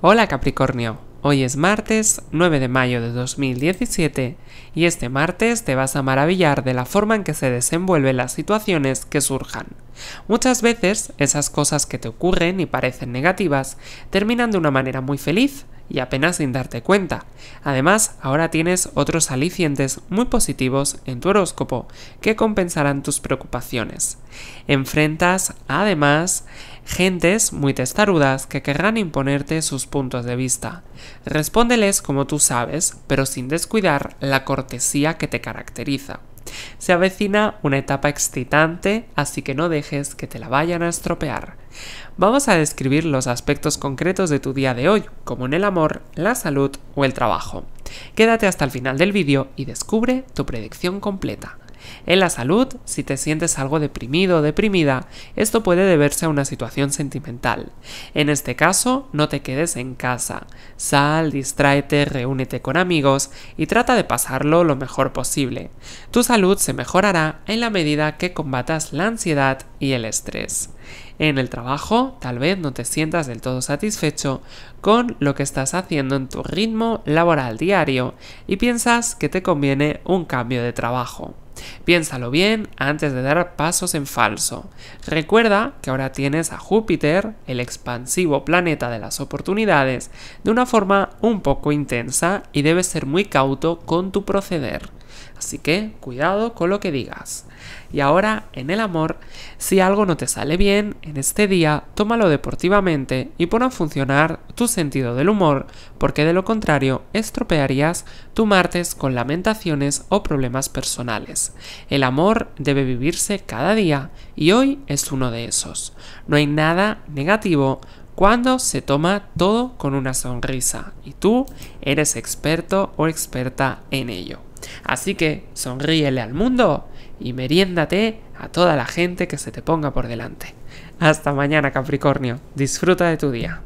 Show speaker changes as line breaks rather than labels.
Hola Capricornio, hoy es martes 9 de mayo de 2017 y este martes te vas a maravillar de la forma en que se desenvuelven las situaciones que surjan. Muchas veces esas cosas que te ocurren y parecen negativas terminan de una manera muy feliz y apenas sin darte cuenta. Además, ahora tienes otros alicientes muy positivos en tu horóscopo que compensarán tus preocupaciones. Enfrentas, además, gentes muy testarudas que querrán imponerte sus puntos de vista. Respóndeles como tú sabes, pero sin descuidar la cortesía que te caracteriza. Se avecina una etapa excitante, así que no dejes que te la vayan a estropear. Vamos a describir los aspectos concretos de tu día de hoy, como en el amor, la salud o el trabajo. Quédate hasta el final del vídeo y descubre tu predicción completa. En la salud, si te sientes algo deprimido o deprimida, esto puede deberse a una situación sentimental. En este caso, no te quedes en casa. Sal, distráete, reúnete con amigos y trata de pasarlo lo mejor posible. Tu salud se mejorará en la medida que combatas la ansiedad y el estrés. En el trabajo, tal vez no te sientas del todo satisfecho con lo que estás haciendo en tu ritmo laboral diario y piensas que te conviene un cambio de trabajo. Piénsalo bien antes de dar pasos en falso. Recuerda que ahora tienes a Júpiter, el expansivo planeta de las oportunidades, de una forma un poco intensa y debes ser muy cauto con tu proceder. Así que cuidado con lo que digas. Y ahora, en el amor, si algo no te sale bien, en este día, tómalo deportivamente y pon a funcionar tu sentido del humor, porque de lo contrario estropearías tu martes con lamentaciones o problemas personales. El amor debe vivirse cada día y hoy es uno de esos. No hay nada negativo cuando se toma todo con una sonrisa y tú eres experto o experta en ello. Así que sonríele al mundo y meriéndate a toda la gente que se te ponga por delante. Hasta mañana, Capricornio. Disfruta de tu día.